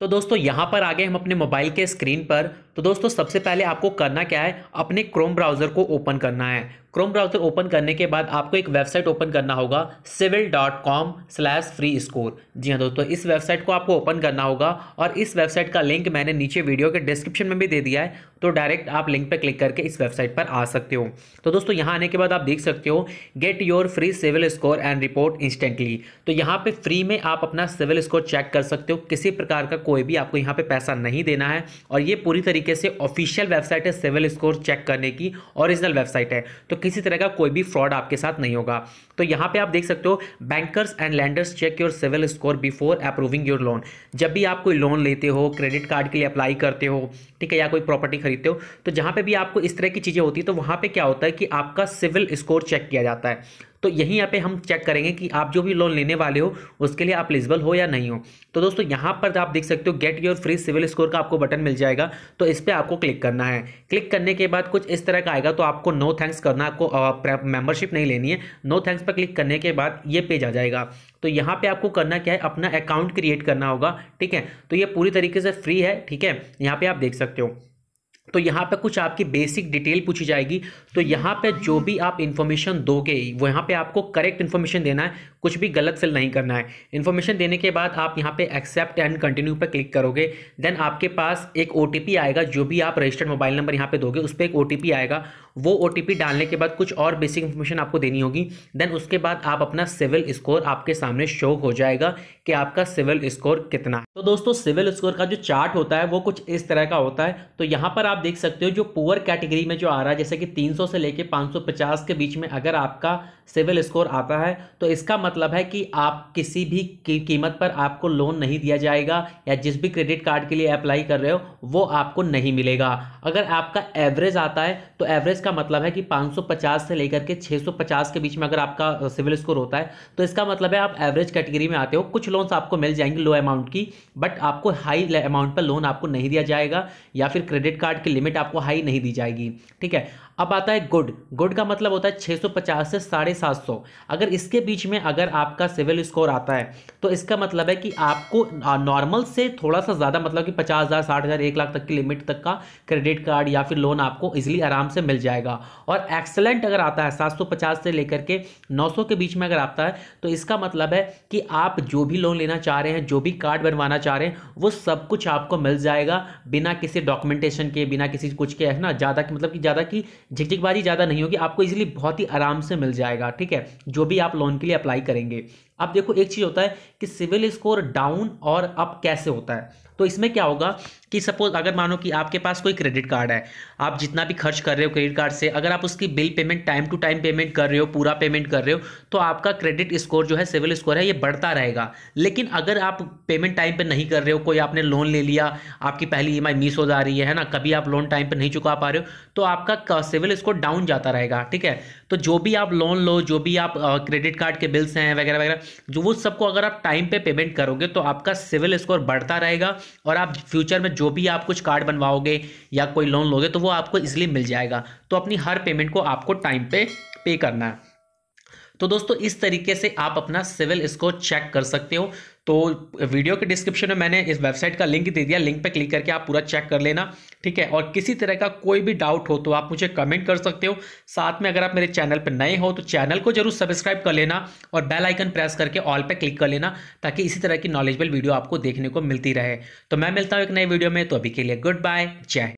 तो दोस्तों यहाँ पर आ गए हम अपने मोबाइल के स्क्रीन पर तो दोस्तों सबसे पहले आपको करना क्या है अपने क्रोम ब्राउज़र को ओपन करना है क्रोम ब्राउज़र ओपन करने के बाद आपको एक वेबसाइट ओपन करना होगा CIBIL dot com slash free score जी हाँ दोस्तों इस वेबसाइट को आपको ओपन करना होगा और इस वेबसाइट का लिंक मैंने नीचे वीडियो के डिस्क्रिप्शन में भी दे दिया है तो डायरेक्ट आप लिंक पर क्लिक करके इस वेबसाइट पर आ सकते हो तो दोस्तों यहाँ आने के बाद आप देख सकते हो get your free CIBIL score and report instantly तो यहाँ पर फ्री में आप अपना सिविल स्कोर चेक कर सकते हो किसी प्रकार का कोई भी आपको यहाँ पर पैसा नहीं देना है और ये पूरी तरीके से ऑफिशियल वेबसाइट है सिविल स्कोर चेक करने की ओरिजिनल वेबसाइट है तो किसी तरह का कोई भी फ्रॉड आपके साथ नहीं होगा तो यहाँ पे आप देख सकते हो bankers and lenders check your CIBIL score before approving your loan जब भी आप कोई लोन लेते हो क्रेडिट कार्ड के लिए अप्लाई करते हो ठीक है या कोई प्रॉपर्टी खरीदते हो तो जहाँ पर भी आपको इस तरह की चीज़ें होती है तो वहाँ पर क्या होता है कि आपका सिविल स्कोर चेक किया जाता है तो यहीं यहाँ पे हम चेक करेंगे कि आप जो भी लोन लेने वाले हो उसके लिए आप एलिजिबल हो या नहीं हो तो दोस्तों यहाँ पर आप देख सकते हो get your free CIBIL score का आपको बटन मिल जाएगा तो इस पर आपको क्लिक करना है क्लिक करने के बाद कुछ इस तरह का आएगा तो आपको नो थैंक्स करना आपको मेंबरशिप नहीं लेनी है नो थैंक्स पर क्लिक करने के बाद ये पेज आ जाएगा तो यहाँ पे आपको करना क्या है अपना अकाउंट क्रिएट करना होगा ठीक है तो ये पूरी तरीके से फ्री है ठीक है यहाँ पे आप देख सकते हो तो यहाँ पे कुछ आपकी बेसिक डिटेल पूछी जाएगी तो यहाँ पे जो भी आप इन्फॉर्मेशन दोगे वहाँ पे आपको करेक्ट इन्फॉर्मेशन देना है कुछ भी गलत फिल नहीं करना है इन्फॉर्मेशन देने के बाद आप यहाँ पे एक्सेप्ट एंड कंटिन्यू पर क्लिक करोगे देन आपके पास एक ओ आएगा जो भी आप रजिस्टर्ड मोबाइल नंबर यहाँ पे दोगे उस पर एक ओ आएगा वो ओ डालने के बाद कुछ और बेसिक इन्फॉर्मेशन आपको देनी होगी देन उसके बाद आप अपना सिविल स्कोर आपके सामने शो हो जाएगा कि आपका सिविल स्कोर कितना है तो दोस्तों सिविल स्कोर का जो चार्ट होता है वो कुछ इस तरह का होता है तो यहाँ पर आप देख सकते हो जो पुअर कैटेगरी में जो आ रहा है जैसे कि 300 से लेके 550 के बीच में अगर आपका सिविल स्कोर आता है तो इसका मतलब मतलब है कि आप किसी भी की, कीमत पर आपको लोन नहीं दिया जाएगा या जिस भी क्रेडिट कार्ड के लिए अप्लाई कर रहे हो वो आपको नहीं मिलेगा अगर आपका एवरेज आता है तो एवरेज का मतलब है कि 550 से लेकर के 650 के बीच में अगर आपका सिविल स्कोर होता है तो इसका मतलब है आप एवरेज कैटेगरी में आते हो कुछ लोन्स आपको मिल जाएंगे लो अमाउंट की बट आपको हाई अमाउंट पर लोन आपको नहीं दिया जाएगा या फिर क्रेडिट कार्ड की लिमिट आपको हाई नहीं दी जाएगी ठीक है अब आता है गुड गुड का मतलब होता है 650 से साढ़े सात सौ अगर इसके बीच में अगर अगर आपका सिविल स्कोर आता है तो इसका मतलब है कि आपको नॉर्मल से थोड़ा सा ज़्यादा मतलब कि पचास हज़ार साठ हज़ार एक लाख तक की लिमिट तक का क्रेडिट कार्ड या फिर लोन आपको इजिली आराम से मिल जाएगा और एक्सलेंट अगर आता है सात सौ पचास से लेकर के नौ सौ के बीच में अगर आता है तो इसका मतलब है कि आप जो भी लोन लेना चाह रहे हैं जो भी कार्ड बनवाना चाह रहे हैं वो सब कुछ आपको मिल जाएगा बिना किसी डॉक्यूमेंटेशन के बिना किसी कुछ के है ना ज़्यादा मतलब कि ज़्यादा की झिकझिकबाजी ज़्यादा नहीं होगी आपको इजिली बहुत ही आराम से मिल जाएगा ठीक है जो भी आप लोन के लिए अप्लाई करेंगे अब देखो एक चीज़ होता है कि सिविल स्कोर डाउन और अप कैसे होता है तो इसमें क्या होगा कि सपोज अगर मानो कि आपके पास कोई क्रेडिट कार्ड है आप जितना भी खर्च कर रहे हो क्रेडिट कार्ड से अगर आप उसकी bill payment time to time payment कर रहे हो पूरा पेमेंट कर रहे हो तो आपका क्रेडिट स्कोर जो है सिविल स्कोर है ये बढ़ता रहेगा लेकिन अगर आप पेमेंट टाइम पर पे नहीं कर रहे हो कोई आपने लोन ले लिया आपकी पहली ई मिस हो जा रही है ना कभी आप लोन टाइम पर नहीं चुका पा रहे हो तो आपका सिविल स्कोर डाउन जाता रहेगा ठीक है तो जो भी आप लोन लो जो भी आप क्रेडिट कार्ड के बिल्स हैं वगैरह वगैरह जो वो सबको अगर आप टाइम पे पेमेंट करोगे तो आपका सिविल स्कोर बढ़ता रहेगा और आप फ्यूचर में जो भी आप कुछ कार्ड बनवाओगे या कोई लोन लोगे तो वो आपको इसलिए मिल जाएगा तो अपनी हर पेमेंट को आपको टाइम पे पे करना है तो दोस्तों इस तरीके से आप अपना सिविल स्कोर चेक कर सकते हो तो वीडियो के डिस्क्रिप्शन में मैंने इस वेबसाइट का लिंक दे दिया लिंक पर क्लिक करके आप पूरा चेक कर लेना ठीक है और किसी तरह का कोई भी डाउट हो तो आप मुझे कमेंट कर सकते हो साथ में अगर आप मेरे चैनल पर नए हो तो चैनल को जरूर सब्सक्राइब कर लेना और बेल आइकन प्रेस करके ऑल पर क्लिक कर लेना ताकि इसी तरह की नॉलेजेबल वीडियो आपको देखने को मिलती रहे तो मैं मिलता हूँ एक नए वीडियो में तो अभी के लिए गुड बाय जय